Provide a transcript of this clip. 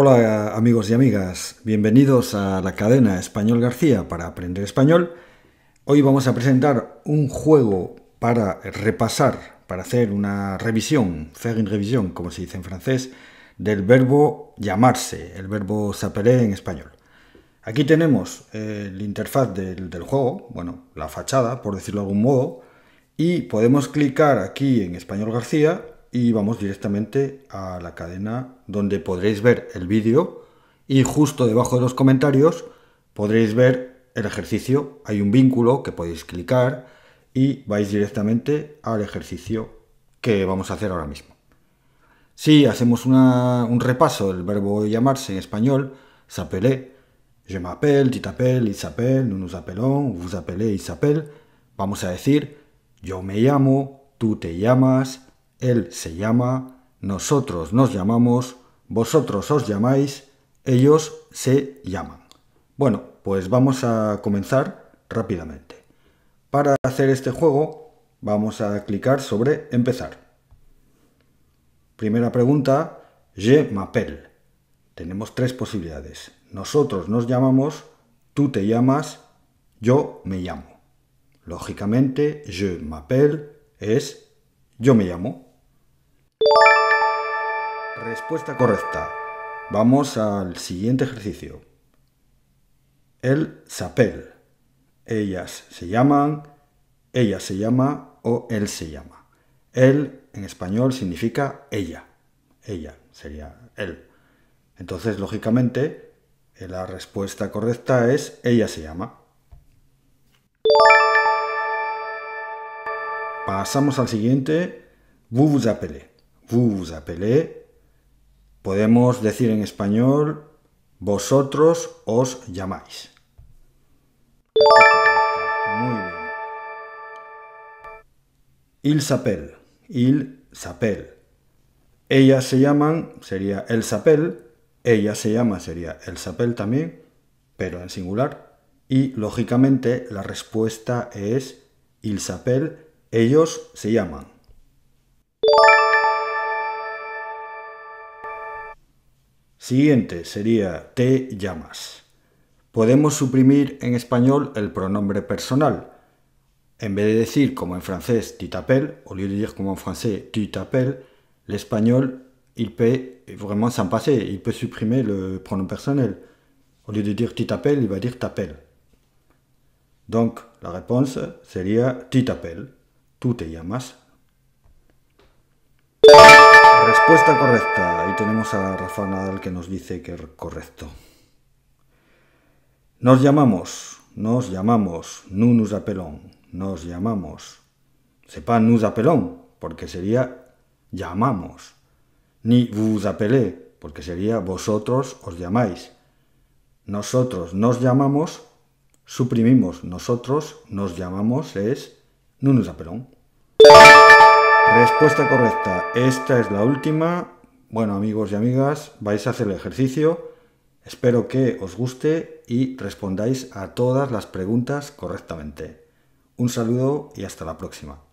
Hola amigos y amigas, bienvenidos a la cadena Español García para aprender español. Hoy vamos a presentar un juego para repasar, para hacer una revisión, faire une revisión, como se dice en francés, del verbo llamarse, el verbo s'appeler en español. Aquí tenemos eh, la interfaz del, del juego, bueno, la fachada, por decirlo de algún modo, y podemos clicar aquí en Español García y vamos directamente a la cadena donde podréis ver el vídeo y justo debajo de los comentarios podréis ver el ejercicio. Hay un vínculo que podéis clicar y vais directamente al ejercicio que vamos a hacer ahora mismo. Si hacemos un repaso del verbo llamarse en español, s'appeler, je m'appelle, tu t'appelles, il s'appelle, nous nous appelons, vous appelez, il vamos a decir yo me llamo, tú te llamas, él se llama, nosotros nos llamamos, vosotros os llamáis, ellos se llaman. Bueno, pues vamos a comenzar rápidamente. Para hacer este juego vamos a clicar sobre empezar. Primera pregunta, je m'appelle. Tenemos tres posibilidades. Nosotros nos llamamos, tú te llamas, yo me llamo. Lógicamente, je m'appelle es yo me llamo. Respuesta correcta. Vamos al siguiente ejercicio. El sapel. Ellas se llaman, ella se llama o él se llama. Él en español significa ella. Ella sería él. Entonces, lógicamente, la respuesta correcta es ella se llama. Pasamos al siguiente. Vous vous appelez. Vous vous appelez Podemos decir en español, vosotros os llamáis. Muy bien. Il sapel. il Ellas se llaman sería el sapel. ella se llama sería el sapel también, pero en singular. Y lógicamente la respuesta es il sapel. ellos se llaman. Siguiente sería te llamas. Podemos suprimir en español el pronombre personal. En vez de decir como en francés tu t'appelles, en lieu de decir, como en francés tu t'appelles, l'espagnol il peut vraiment s'en passer, il peut supprimer le pronom personnel. Au lieu de dire tu t'appelles, il va dire t'appelles. Donc la respuesta sería tu t'appelles, tú te llamas. Respuesta correcta tenemos a Rafa Nadal que nos dice que es correcto. Nos llamamos, nos llamamos, no apelón, nos llamamos. Sepa nos apelón, porque sería llamamos. Ni vous apelé, porque sería vosotros os llamáis. Nosotros nos llamamos, suprimimos nosotros, nos llamamos es no apelón. Respuesta correcta. Esta es la última bueno amigos y amigas, vais a hacer el ejercicio, espero que os guste y respondáis a todas las preguntas correctamente. Un saludo y hasta la próxima.